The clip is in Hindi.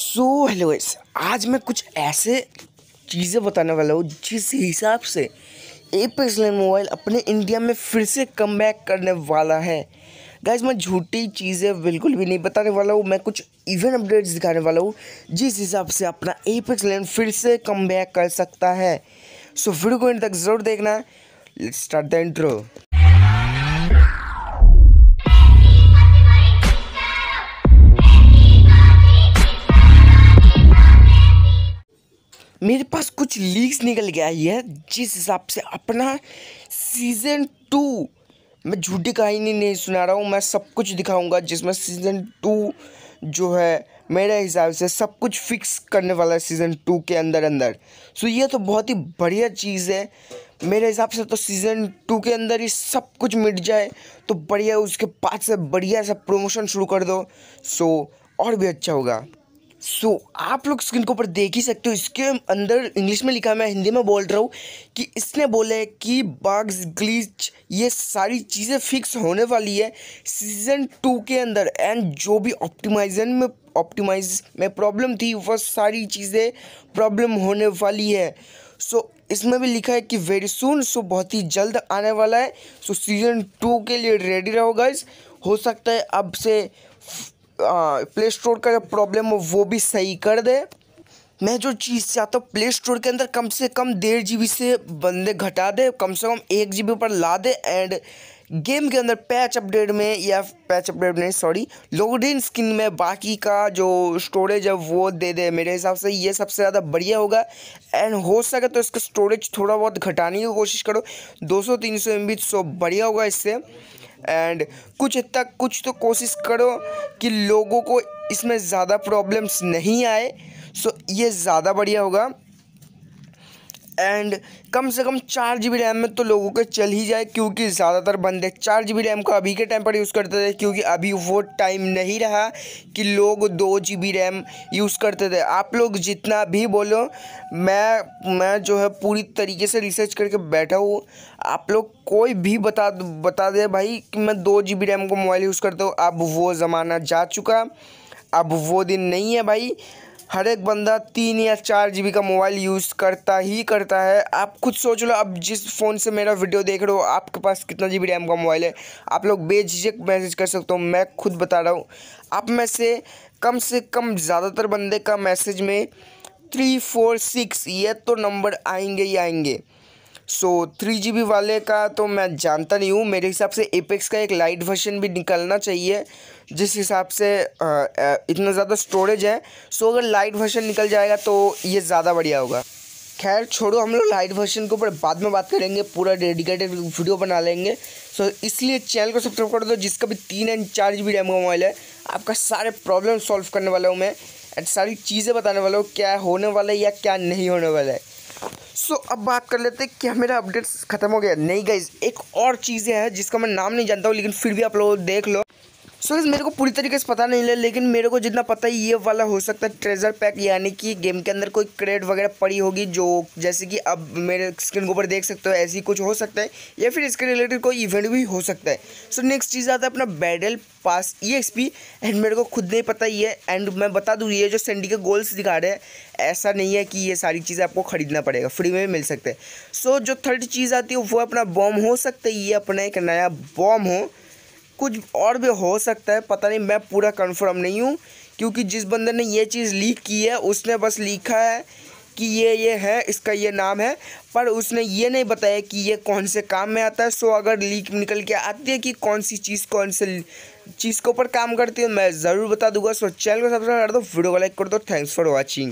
सो हेलो आज मैं कुछ ऐसे चीज़ें बताने वाला हूँ जिस हिसाब से एपेक्स लेन मोबाइल अपने इंडिया में फिर से कम करने वाला है गैस मैं झूठी चीज़ें बिल्कुल भी नहीं बताने वाला हूँ मैं कुछ इवेंट अपडेट्स दिखाने वाला हूँ जिस हिसाब से अपना एपेक्स लेन फिर से कम कर सकता है सो वीडियो को इन तक ज़रूर देखना स्टार्ट द इंट्रो मेरे पास कुछ लीक्स निकल गया है जिस हिसाब से अपना सीज़न टू मैं झूठी कहानी नहीं सुना रहा हूँ मैं सब कुछ दिखाऊंगा जिसमें सीज़न टू जो है मेरे हिसाब से सब कुछ फिक्स करने वाला है सीज़न टू के अंदर अंदर सो ये तो बहुत ही बढ़िया चीज़ है मेरे हिसाब से तो सीज़न टू के अंदर ही सब कुछ मिट जाए तो बढ़िया उसके बाद से बढ़िया सा प्रमोशन शुरू कर दो सो और भी अच्छा होगा सो so, आप लोग स्क्रीन के ऊपर देख ही सकते हो इसके अंदर इंग्लिश में लिखा है मैं हिंदी में बोल रहा हूँ कि इसने बोला है कि बग्स ग्लीच ये सारी चीज़ें फिक्स होने वाली है सीज़न टू के अंदर एंड जो भी ऑप्टिमाइजन में ऑप्टिमाइज में प्रॉब्लम थी वह सारी चीज़ें प्रॉब्लम होने वाली है सो so, इसमें भी लिखा है कि वेरी सुन सो बहुत ही जल्द आने वाला है सो सीज़न टू के लिए रेडी रहो गाइज हो सकता है अब से प्ले स्टोर का जो प्रॉब्लम हो वो भी सही कर दे मैं जो चीज़ चाहता हूँ प्ले स्टोर के अंदर कम से कम डेढ़ जी से बंदे घटा दे कम से कम एक जी पर ला दे एंड गेम के अंदर पैच अपडेट में या पैच अपडेट में सॉरी लोडिन स्किन में बाकी का जो स्टोरेज है वो दे दे मेरे हिसाब से ये सबसे ज़्यादा बढ़िया होगा एंड हो सके तो इसका स्टोरेज थोड़ा बहुत घटाने की कोशिश करो 200-300 सौ बढ़िया होगा इससे एंड कुछ हद तक कुछ तो कोशिश करो कि लोगों को इसमें ज़्यादा प्रॉब्लम्स नहीं आए सो ये ज़्यादा बढ़िया होगा एंड कम से कम चार जी बी रैम में तो लोगों के चल ही जाए क्योंकि ज़्यादातर बंदे चार जी बी रैम को अभी के टाइम पर यूज़ करते थे क्योंकि अभी वो टाइम नहीं रहा कि लोग दो जी बी रैम यूज़ करते थे आप लोग जितना भी बोलो मैं मैं जो है पूरी तरीके से रिसर्च करके बैठा हूँ आप लोग कोई भी बता बता दे भाई कि मैं दो जी बी रैम को मोबाइल यूज़ करता हूँ अब वो ज़माना जा चुका अब वो दिन नहीं है भाई हर एक बंदा तीन या चार जी का मोबाइल यूज़ करता ही करता है आप खुद सोच लो अब जिस फ़ोन से मेरा वीडियो देख रहे हो आपके पास कितना जी बी रैम का मोबाइल है आप लोग बेझिझक मैसेज कर सकते हो मैं खुद बता रहा हूँ आप में से कम से कम ज़्यादातर बंदे का मैसेज में थ्री फोर सिक्स ये तो नंबर आएंगे ही आएंगे सो थ्री जी वाले का तो मैं जानता नहीं हूँ मेरे हिसाब से एपेक्स का एक लाइट वर्शन भी निकलना चाहिए जिस हिसाब से इतना ज़्यादा स्टोरेज है सो अगर लाइट वर्शन निकल जाएगा तो ये ज़्यादा बढ़िया होगा खैर छोड़ो हम लोग लाइट वर्जन के ऊपर बाद में बात करेंगे पूरा डेडिकेटेड वीडियो बना लेंगे सो so, इसलिए चैनल को सब्सक्राइब कर दो जिसका भी तीन एंड चार जी बी रैम का मोबाइल है आपका सारे प्रॉब्लम सॉल्व करने वाला हूँ मैं एंड सारी चीज़ें बताने वाला हूँ क्या होने वाला है या क्या नहीं होने वाला है सो so, अब बात कर लेते हैं क्या मेरा अपडेट्स खत्म हो गया नहीं गई एक और चीज़ है जिसका मैं नाम नहीं जानता हूँ लेकिन फिर भी आप लोग देख लो सो so, मेरे को पूरी तरीके से पता नहीं लगा लेकिन मेरे को जितना पता है ये वाला हो सकता है ट्रेजर पैक यानी कि गेम के अंदर कोई क्रेड वगैरह पड़ी होगी जो जैसे कि अब मेरे स्क्रीन के ऊपर देख सकते हो ऐसी कुछ हो सकता है या फिर इसके रिलेटेड कोई इवेंट भी हो सकता है सो नेक्स्ट चीज़ आता है अपना battle pass E X P and मेरे को खुद नहीं पता ये एंड मैं बता दूँ ये जो सेंडी के गोल्स दिखा रहे हैं ऐसा नहीं है कि ये सारी चीज़ें आपको ख़रीदना पड़ेगा फ्री में मिल सकते हैं सो जो थर्ड चीज़ आती है वो अपना बॉम हो सकता है ये अपना एक नया बॉम हो कुछ और भी हो सकता है पता नहीं मैं पूरा कंफर्म नहीं हूँ क्योंकि जिस बंदे ने ये चीज़ लीक की है उसने बस लिखा है कि ये ये है इसका ये नाम है पर उसने ये नहीं बताया कि ये कौन से काम में आता है सो अगर लीक निकल के आती है कि कौन सी चीज़ कौन से चीज़ के ऊपर काम करती है तो मैं ज़रूर बता दूंगा सो चैनल को सब्सक्राइब कर दो वीडियो को लाइक कर दो थैंक्स फॉर वॉचिंग